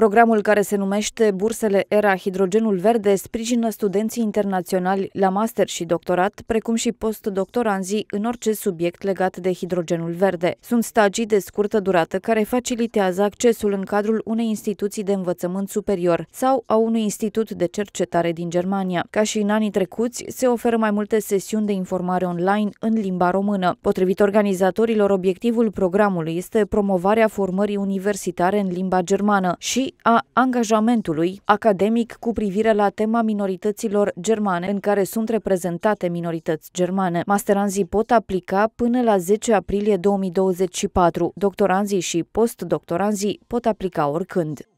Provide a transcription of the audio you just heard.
Programul care se numește Bursele Era Hidrogenul Verde sprijină studenții internaționali la master și doctorat, precum și postdoctoranzii în orice subiect legat de hidrogenul verde. Sunt stagii de scurtă durată care facilitează accesul în cadrul unei instituții de învățământ superior sau a unui institut de cercetare din Germania. Ca și în anii trecuți, se oferă mai multe sesiuni de informare online în limba română. Potrivit organizatorilor, obiectivul programului este promovarea formării universitare în limba germană și a angajamentului academic cu privire la tema minorităților germane în care sunt reprezentate minorități germane. Masteranzii pot aplica până la 10 aprilie 2024. Doctoranzii și postdoctoranzii pot aplica oricând.